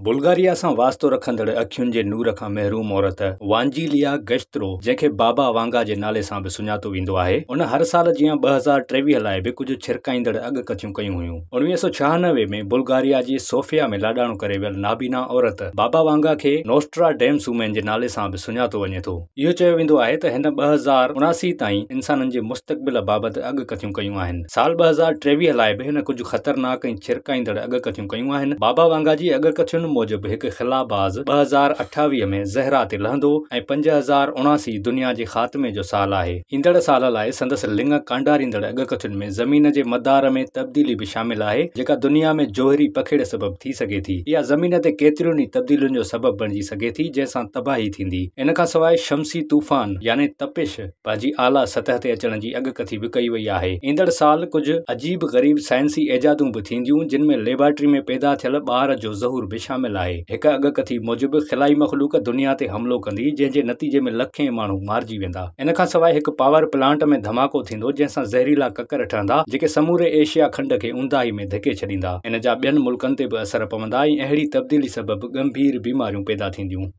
Bulgaria सां वास्तो रखंदड़ अखियुनि जे नूर खां महरूम औरत वांजीलिया गश्तरो जंहिंखे बाबा वांगा जे नाले सां बि सुञातो वेंदो आहे उन हर साल जीअं ॿ हज़ार टेवीह लाइ बि कुझु छिरकाईंदड़ अॻु कथियूं कयूं हुयूं उणिवीह सौ छहानवे में बुल्गारिया जी सोफ़िया में लाॾाणो करे वियल नाबीना औरत बाबा वांगा खे नोस्ट्रा डेम उमैन जे नाले सां बि सुञातो वञे थो इहो चयो वेंदो आहे त हिन ॿ हज़ार उणासी ताईं इंसाननि जे मुस्तक़बिल बाबति अॻु कथियूं कयूं आहिनि साल ॿ हज़ार टेवीह लाइ बि हिन कुझु ख़तरनाक ऐं छिरकाईंदड़ अॻु कथियूं कयूं आहिनि बाबा वांगा जी अॻुकथियुनि मूजिबि हिकु ख़िलाबाज़ ॿ हज़ार अठावीह में ज़हरा ते लहंदो ऐं पंज हज़ार उणासी दुनिया जे ख़ात्मे जो साल आहे ईंदड़ साल लाइ संदसि लिंग कांडारींदड़ अॻकथियुनि में ज़मीन जे मदार में तब्दीली बि शामिल आहे जेका दुनिया में जोहरी पखेड़ सबब थी सघे थी इहा ज़मीन ते केतिरियुनि ई तब्दीलियुनि जो सबबु बणिजी सघे थी जंहिंसां तबाही थींदी इन खां सवाइ शमसी तूफ़ान यानी तपिश पंहिंजी आला सतह ते अचण जी अॻकथी बि कई वई आहे ईंदड़ साल कुझु अजीब ग़रीब साइंसी एजादूं बि थींदियूं जिन में लेबारेटरी में पैदा थियल ॿार जो ज़हूर बि शामिल शामिल आहे हिकु अॻकथी मूजिबि ख़िलाई मखलूक दुनिया ते हमिलो कंदी जंहिंजे नतीजे में लखे माण्हू मारिजी वेंदा इन खां सवाइ हिकु पावर प्लांट में धमाको थींदो जंहिं सां ज़हरीला ककर ठहंदा जेके समूरे एशिया खंड खे उंधाई में धिके छॾींदा इन जा ॿियनि मुल्कनि ते बि असर पवंदा ऐं अहिड़ी तब्दीली सबबि गंभीर बीमारियूं पैदा थींदियूं